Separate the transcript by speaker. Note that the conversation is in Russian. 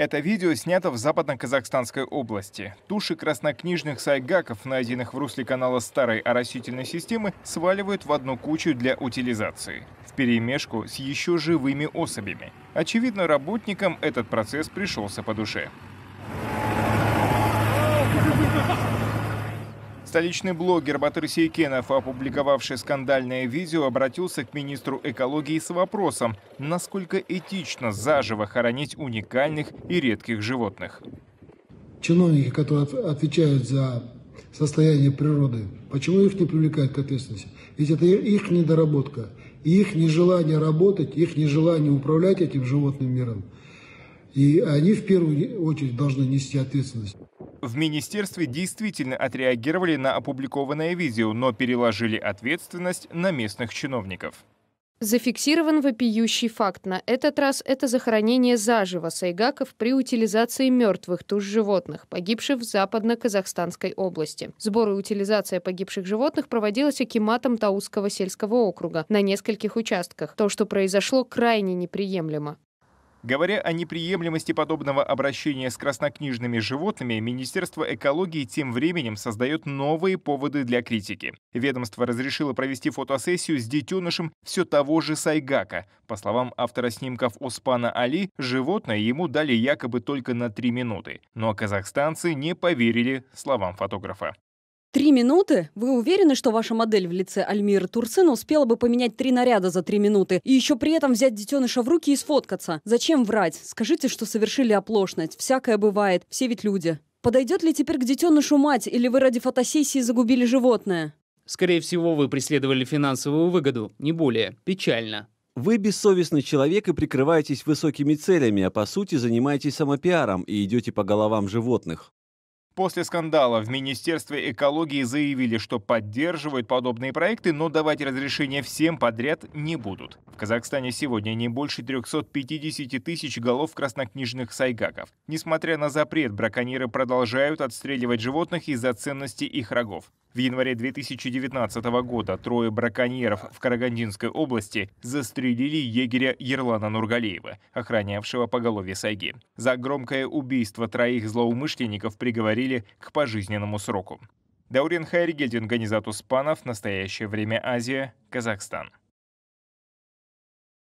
Speaker 1: Это видео снято в западно-казахстанской области. Туши краснокнижных сайгаков, найденных в русле канала старой оросительной системы, сваливают в одну кучу для утилизации, в перемешку с еще живыми особями. Очевидно, работникам этот процесс пришелся по душе. Столичный блогер Батыр Сейкенов, опубликовавший скандальное видео, обратился к министру экологии с вопросом, насколько этично заживо хоронить уникальных и редких животных. Чиновники, которые отвечают за состояние природы, почему их не привлекают к ответственности? Ведь это их недоработка, их нежелание работать, их нежелание управлять этим животным миром. И они в первую очередь должны нести ответственность. В министерстве действительно отреагировали на опубликованное видео, но переложили ответственность на местных чиновников.
Speaker 2: Зафиксирован вопиющий факт. На этот раз это захоронение заживо сайгаков при утилизации мертвых туш животных, погибших в западно-казахстанской области. Сбор и утилизация погибших животных проводилась акиматом Тауского сельского округа на нескольких участках. То, что произошло, крайне неприемлемо.
Speaker 1: Говоря о неприемлемости подобного обращения с краснокнижными животными, Министерство экологии тем временем создает новые поводы для критики. Ведомство разрешило провести фотосессию с детенышем все того же Сайгака. По словам автора снимков Успана Али, животное ему дали якобы только на три минуты. Но казахстанцы не поверили словам фотографа.
Speaker 3: Три минуты? Вы уверены, что ваша модель в лице Альмиры Турцин успела бы поменять три наряда за три минуты и еще при этом взять детеныша в руки и сфоткаться? Зачем врать? Скажите, что совершили оплошность. Всякое бывает. Все ведь люди. Подойдет ли теперь к детенышу мать, или вы ради фотосессии загубили животное?
Speaker 1: Скорее всего, вы преследовали финансовую выгоду, не более. Печально. Вы бессовестный человек и
Speaker 3: прикрываетесь высокими целями, а по сути занимаетесь самопиаром и идете по головам животных.
Speaker 1: После скандала в Министерстве экологии заявили, что поддерживают подобные проекты, но давать разрешение всем подряд не будут. В Казахстане сегодня не больше 350 тысяч голов краснокнижных сайгаков. Несмотря на запрет, браконьеры продолжают отстреливать животных из-за ценности их рогов. В январе 2019 года трое браконьеров в Карагандинской области застрелили егеря Ерлана Нургалиева, охранявшего поголовье Сайги. За громкое убийство троих злоумышленников приговорили к пожизненному сроку. Даурен Хайргельдин, Ганизатус Панов, «Настоящее время Азия», Казахстан.